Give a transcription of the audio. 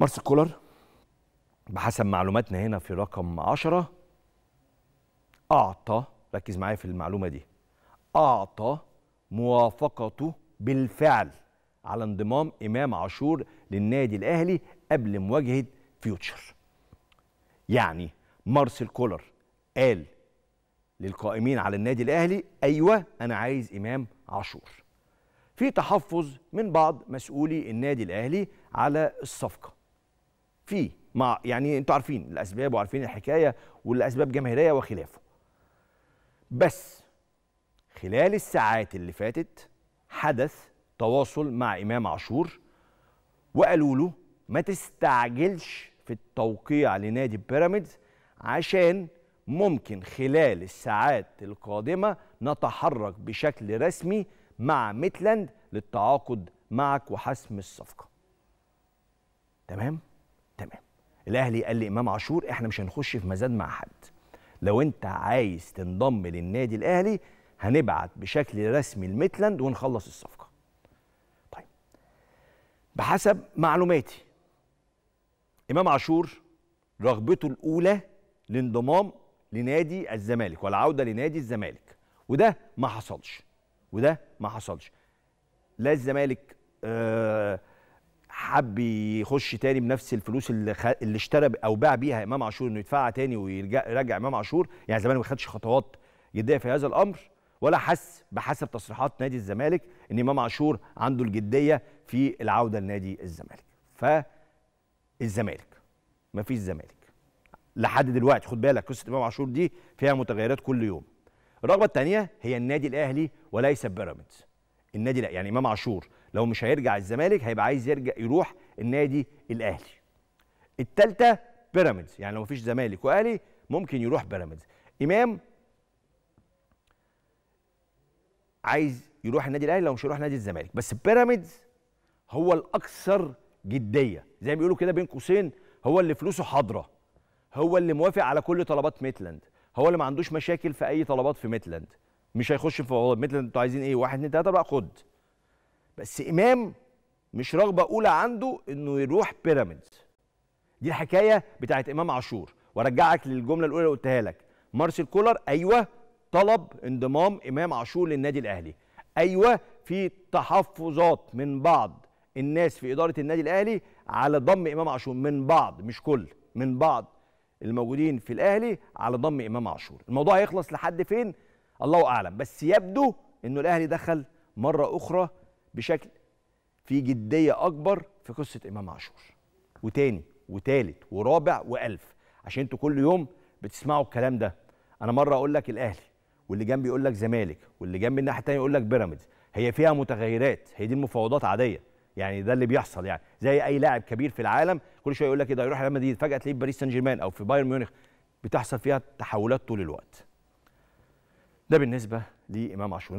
مارس كولر بحسب معلوماتنا هنا في رقم 10 أعطى ركز معايا في المعلومة دي أعطى موافقته بالفعل على انضمام إمام عاشور للنادي الأهلي قبل مواجهة فيوتشر يعني مارسيل كولر قال للقائمين على النادي الأهلي أيوة أنا عايز إمام عاشور في تحفظ من بعض مسؤولي النادي الأهلي على الصفقة فيه مع يعني انتوا عارفين الاسباب وعارفين الحكايه والاسباب جماهيريه وخلافه بس خلال الساعات اللي فاتت حدث تواصل مع امام عاشور وقالوا له ما تستعجلش في التوقيع لنادي بيراميدز عشان ممكن خلال الساعات القادمه نتحرك بشكل رسمي مع ميتلاند للتعاقد معك وحسم الصفقه تمام تمام الاهلي قال لامام عاشور احنا مش هنخش في مزاد مع حد لو انت عايز تنضم للنادي الاهلي هنبعت بشكل رسمي لميتلاند ونخلص الصفقه طيب بحسب معلوماتي امام عاشور رغبته الاولى الانضمام لنادي الزمالك والعوده لنادي الزمالك وده ما حصلش وده ما حصلش لا الزمالك آه حب يخش تاني بنفس الفلوس اللي, خ... اللي اشترى او باع بيها امام عاشور انه يدفعها تاني ويرجع امام عاشور يعني الزمالك ما خدش خطوات جديه في هذا الامر ولا حس بحسب تصريحات نادي الزمالك ان امام عاشور عنده الجديه في العوده لنادي الزمالك ف الزمالك ما فيش زمالك لحد دلوقتي خد بالك قصه امام عاشور دي فيها متغيرات كل يوم الرغبه الثانيه هي النادي الاهلي وليس بيراميدز النادي الاهلي يعني امام عاشور لو مش هيرجع الزمالك هيبقى عايز يرجع يروح النادي الاهلي الثالثه بيراميدز يعني لو مفيش زمالك واهلي ممكن يروح بيراميدز امام عايز يروح النادي الاهلي لو مش هيروح نادي الزمالك بس بيراميدز هو الاكثر جديه زي ما بيقولوا كده بين قوسين هو اللي فلوسه حاضره هو اللي موافق على كل طلبات ميتلاند هو اللي ما عندوش مشاكل في اي طلبات في ميتلاند مش هيخش في فوضى مثل انتوا عايزين ايه واحد اتنين تلاته بقى خد بس امام مش رغبه اولى عنده انه يروح بيراميدز دي الحكايه بتاعت امام عاشور وارجعك للجمله الاولى اللي قلتها لك مارسيل كولر ايوه طلب انضمام امام عاشور للنادي الاهلي ايوه في تحفظات من بعض الناس في اداره النادي الاهلي على ضم امام عاشور من بعض مش كل من بعض الموجودين في الاهلي على ضم امام عاشور الموضوع هيخلص لحد فين الله اعلم بس يبدو انه الاهلي دخل مره اخرى بشكل في جديه اكبر في قصه امام عاشور وتاني وتالت ورابع والف عشان انتوا كل يوم بتسمعوا الكلام ده انا مره اقول لك الاهلي واللي جنبي يقول لك زمالك واللي جنبي الناحيه الثانيه يقول لك بيراميدز هي فيها متغيرات هي دي المفاوضات عاديه يعني ده اللي بيحصل يعني زي اي لاعب كبير في العالم كل شويه يقول لك ايه ده هيروح ريال مدريد فجاه تلاقيه في باريس سان جيرمان او في بايرن ميونخ بتحصل فيها تحولات طول الوقت ده بالنسبة لإمام عاشور